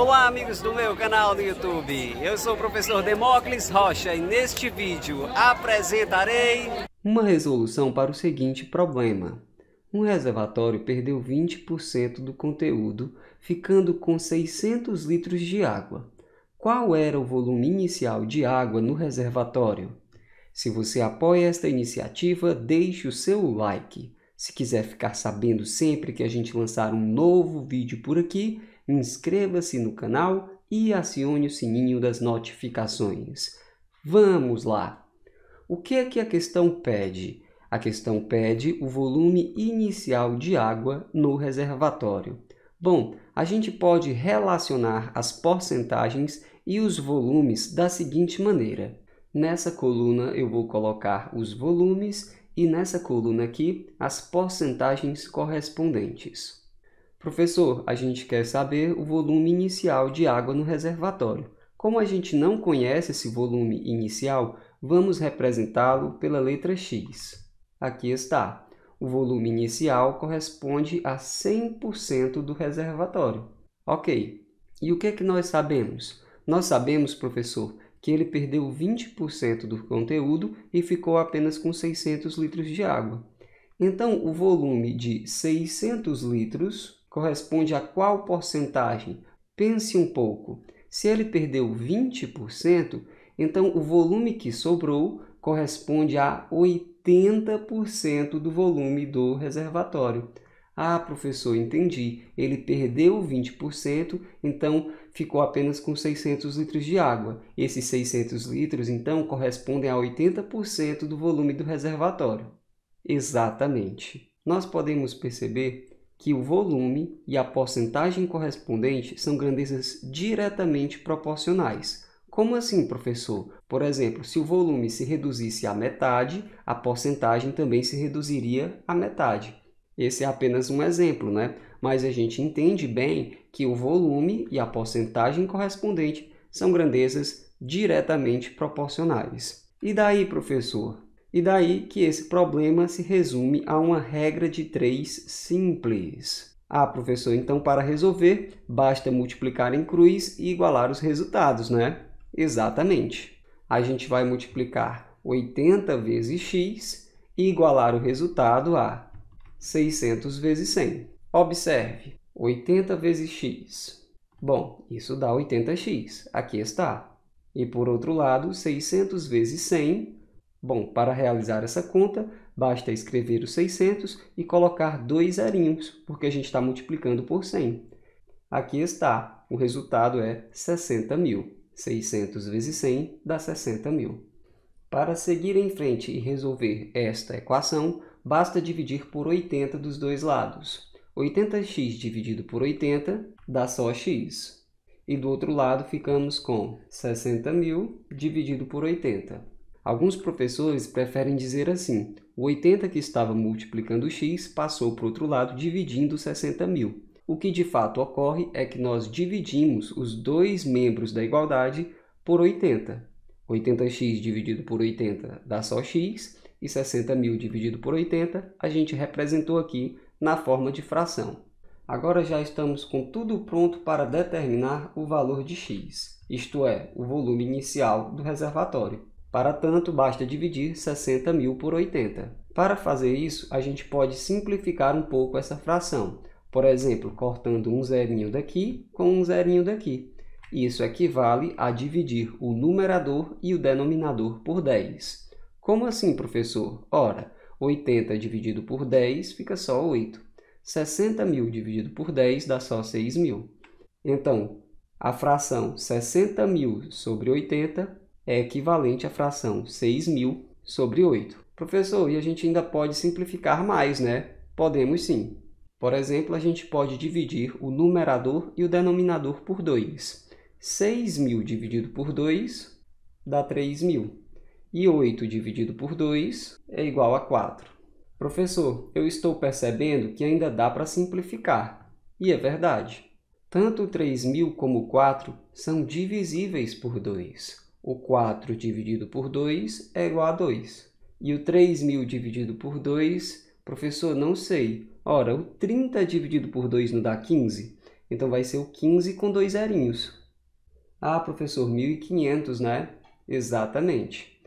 Olá, amigos do meu canal do YouTube. Eu sou o professor Demócles Rocha e neste vídeo apresentarei uma resolução para o seguinte problema. Um reservatório perdeu 20% do conteúdo, ficando com 600 litros de água. Qual era o volume inicial de água no reservatório? Se você apoia esta iniciativa, deixe o seu like. Se quiser ficar sabendo sempre que a gente lançar um novo vídeo por aqui, inscreva-se no canal e acione o sininho das notificações. Vamos lá! O que é que a questão pede? A questão pede o volume inicial de água no reservatório. Bom, a gente pode relacionar as porcentagens e os volumes da seguinte maneira. Nessa coluna eu vou colocar os volumes e nessa coluna aqui as porcentagens correspondentes. Professor, a gente quer saber o volume inicial de água no reservatório. Como a gente não conhece esse volume inicial, vamos representá-lo pela letra X. Aqui está. O volume inicial corresponde a 100% do reservatório. Ok, e o que é que nós sabemos? Nós sabemos, professor, que ele perdeu 20% do conteúdo e ficou apenas com 600 litros de água. Então, o volume de 600 litros corresponde a qual porcentagem? Pense um pouco. Se ele perdeu 20%, então o volume que sobrou corresponde a 80% do volume do reservatório. Ah, professor, entendi. Ele perdeu 20%, então ficou apenas com 600 litros de água. Esses 600 litros, então, correspondem a 80% do volume do reservatório. Exatamente. Nós podemos perceber que o volume e a porcentagem correspondente são grandezas diretamente proporcionais. Como assim, professor? Por exemplo, se o volume se reduzisse à metade, a porcentagem também se reduziria à metade. Esse é apenas um exemplo, né? mas a gente entende bem que o volume e a porcentagem correspondente são grandezas diretamente proporcionais. E daí, professor? E daí que esse problema se resume a uma regra de três simples. Ah, professor, então para resolver, basta multiplicar em cruz e igualar os resultados, né? Exatamente. A gente vai multiplicar 80 vezes x e igualar o resultado a 600 vezes 100. Observe, 80 vezes x. Bom, isso dá 80x. Aqui está. E, por outro lado, 600 vezes 100 Bom, para realizar essa conta, basta escrever os 600 e colocar dois zerinhos, porque a gente está multiplicando por 100. Aqui está, o resultado é 60.000. 600 vezes 100 dá 60.000. Para seguir em frente e resolver esta equação, basta dividir por 80 dos dois lados. 80x é dividido por 80 dá só x. E do outro lado ficamos com 60.000 dividido por 80. Alguns professores preferem dizer assim, o 80 que estava multiplicando x passou para o outro lado dividindo 60 mil. O que de fato ocorre é que nós dividimos os dois membros da igualdade por 80. 80x dividido por 80 dá só x, e 60 mil dividido por 80 a gente representou aqui na forma de fração. Agora já estamos com tudo pronto para determinar o valor de x, isto é, o volume inicial do reservatório. Para tanto, basta dividir 60.000 por 80. Para fazer isso, a gente pode simplificar um pouco essa fração. Por exemplo, cortando um zerinho daqui com um zerinho daqui. Isso equivale a dividir o numerador e o denominador por 10. Como assim, professor? Ora, 80 dividido por 10 fica só 8. 60.000 dividido por 10 dá só 6.000. Então, a fração 60.000 sobre 80 é equivalente à fração 6.000 sobre 8. Professor, e a gente ainda pode simplificar mais, né? Podemos sim. Por exemplo, a gente pode dividir o numerador e o denominador por 2. 6.000 dividido por 2 dá 3.000. E 8 dividido por 2 é igual a 4. Professor, eu estou percebendo que ainda dá para simplificar. E é verdade. Tanto 3.000 como 4 são divisíveis por 2. O 4 dividido por 2 é igual a 2. E o 3.000 dividido por 2, professor, não sei. Ora, o 30 dividido por 2 não dá 15? Então vai ser o 15 com dois zerinhos. Ah, professor, 1.500, né? Exatamente.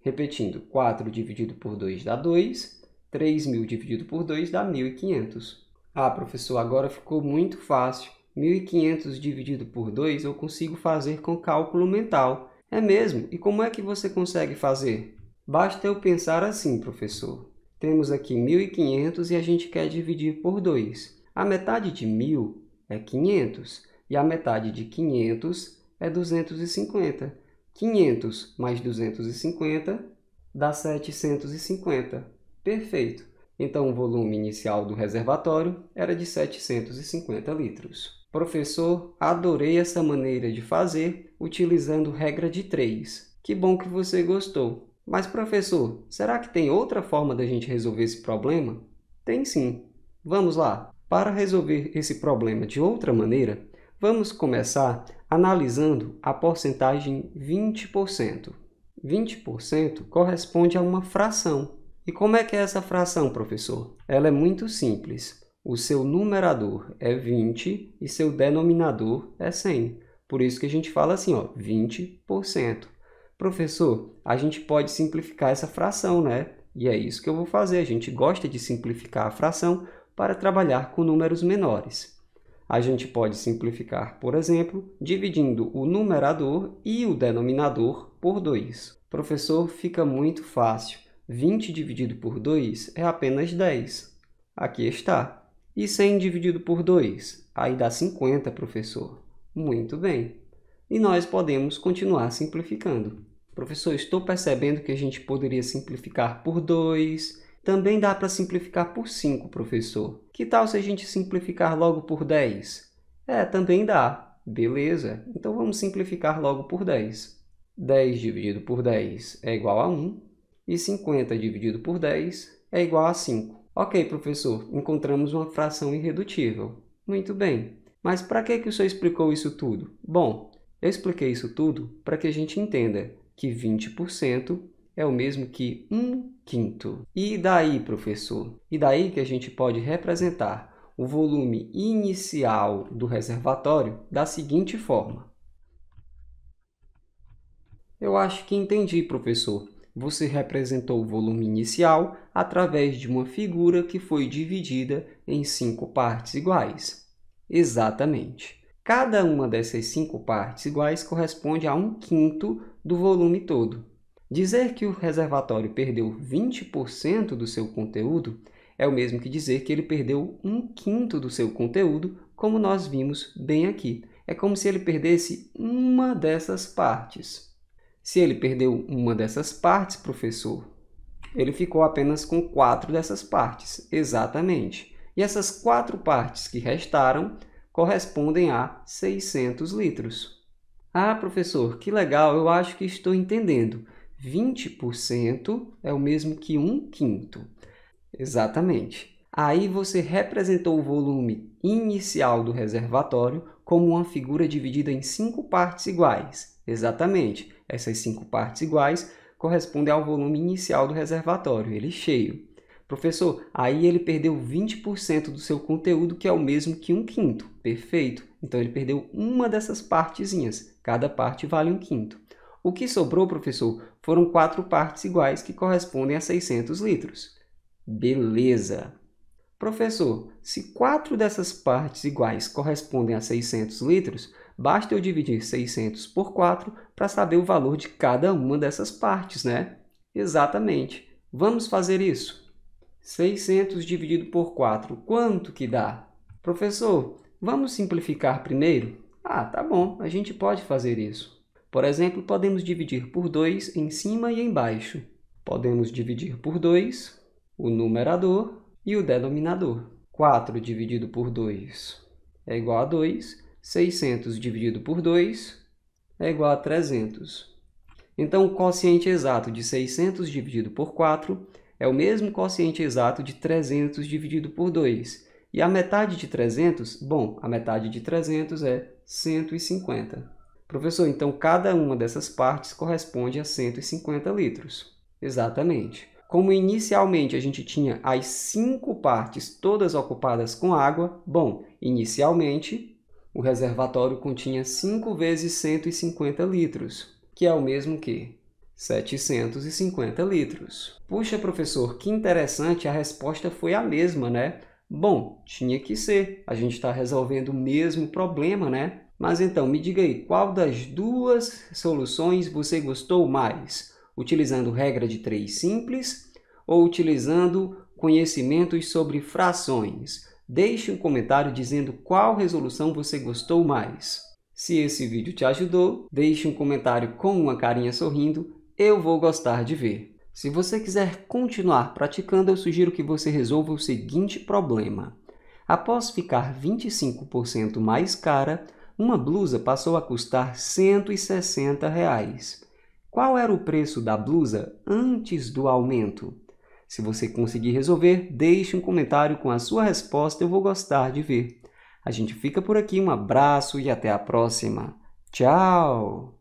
Repetindo, 4 dividido por 2 dá 2, 3.000 dividido por 2 dá 1.500. Ah, professor, agora ficou muito fácil. 1.500 dividido por 2 eu consigo fazer com cálculo mental. É mesmo? E como é que você consegue fazer? Basta eu pensar assim, professor. Temos aqui 1.500 e a gente quer dividir por 2. A metade de 1.000 é 500 e a metade de 500 é 250. 500 mais 250 dá 750. Perfeito então o volume inicial do reservatório era de 750 litros. Professor, adorei essa maneira de fazer utilizando regra de 3. Que bom que você gostou. Mas professor, será que tem outra forma da gente resolver esse problema? Tem sim. Vamos lá. Para resolver esse problema de outra maneira, vamos começar analisando a porcentagem 20%. 20% corresponde a uma fração, e como é que é essa fração, professor? Ela é muito simples. O seu numerador é 20 e seu denominador é 100. Por isso que a gente fala assim, ó, 20%. Professor, a gente pode simplificar essa fração, né? E é isso que eu vou fazer. A gente gosta de simplificar a fração para trabalhar com números menores. A gente pode simplificar, por exemplo, dividindo o numerador e o denominador por 2. Professor, fica muito fácil. 20 dividido por 2 é apenas 10. Aqui está. E 100 dividido por 2? Aí dá 50, professor. Muito bem. E nós podemos continuar simplificando. Professor, estou percebendo que a gente poderia simplificar por 2. Também dá para simplificar por 5, professor. Que tal se a gente simplificar logo por 10? É, também dá. Beleza, então vamos simplificar logo por 10. 10 dividido por 10 é igual a 1 e 50 dividido por 10 é igual a 5. Ok, professor, encontramos uma fração irredutível. Muito bem. Mas para que, que o senhor explicou isso tudo? Bom, eu expliquei isso tudo para que a gente entenda que 20% é o mesmo que 1 quinto. E daí, professor? E daí que a gente pode representar o volume inicial do reservatório da seguinte forma. Eu acho que entendi, professor. Você representou o volume inicial através de uma figura que foi dividida em cinco partes iguais. Exatamente. Cada uma dessas cinco partes iguais corresponde a um quinto do volume todo. Dizer que o reservatório perdeu 20% do seu conteúdo é o mesmo que dizer que ele perdeu um quinto do seu conteúdo, como nós vimos bem aqui. É como se ele perdesse uma dessas partes. Se ele perdeu uma dessas partes, professor, ele ficou apenas com quatro dessas partes, exatamente. E essas quatro partes que restaram correspondem a 600 litros. Ah, professor, que legal, eu acho que estou entendendo. 20% é o mesmo que um quinto. Exatamente. Aí você representou o volume inicial do reservatório como uma figura dividida em cinco partes iguais, Exatamente, essas cinco partes iguais correspondem ao volume inicial do reservatório, ele cheio. Professor, aí ele perdeu 20% do seu conteúdo, que é o mesmo que um quinto. Perfeito. Então ele perdeu uma dessas partezinhas. Cada parte vale um quinto. O que sobrou, professor, foram quatro partes iguais que correspondem a 600 litros. Beleza! Professor, se quatro dessas partes iguais correspondem a 600 litros, Basta eu dividir 600 por 4 para saber o valor de cada uma dessas partes, né? Exatamente. Vamos fazer isso. 600 dividido por 4, quanto que dá? Professor, vamos simplificar primeiro? Ah, tá bom, a gente pode fazer isso. Por exemplo, podemos dividir por 2 em cima e embaixo. Podemos dividir por 2 o numerador e o denominador. 4 dividido por 2 é igual a 2, 600 dividido por 2 é igual a 300. Então, o quociente exato de 600 dividido por 4 é o mesmo quociente exato de 300 dividido por 2. E a metade de 300, bom, a metade de 300 é 150. Professor, então cada uma dessas partes corresponde a 150 litros. Exatamente. Como inicialmente a gente tinha as cinco partes todas ocupadas com água, bom, inicialmente o reservatório continha 5 vezes 150 litros, que é o mesmo que 750 litros. Puxa, professor, que interessante, a resposta foi a mesma, né? Bom, tinha que ser. A gente está resolvendo o mesmo problema, né? Mas então, me diga aí, qual das duas soluções você gostou mais? Utilizando regra de três simples ou utilizando conhecimentos sobre frações? Deixe um comentário dizendo qual resolução você gostou mais. Se esse vídeo te ajudou, deixe um comentário com uma carinha sorrindo, eu vou gostar de ver. Se você quiser continuar praticando, eu sugiro que você resolva o seguinte problema. Após ficar 25% mais cara, uma blusa passou a custar R$ 160. Reais. Qual era o preço da blusa antes do aumento? Se você conseguir resolver, deixe um comentário com a sua resposta, eu vou gostar de ver. A gente fica por aqui, um abraço e até a próxima. Tchau!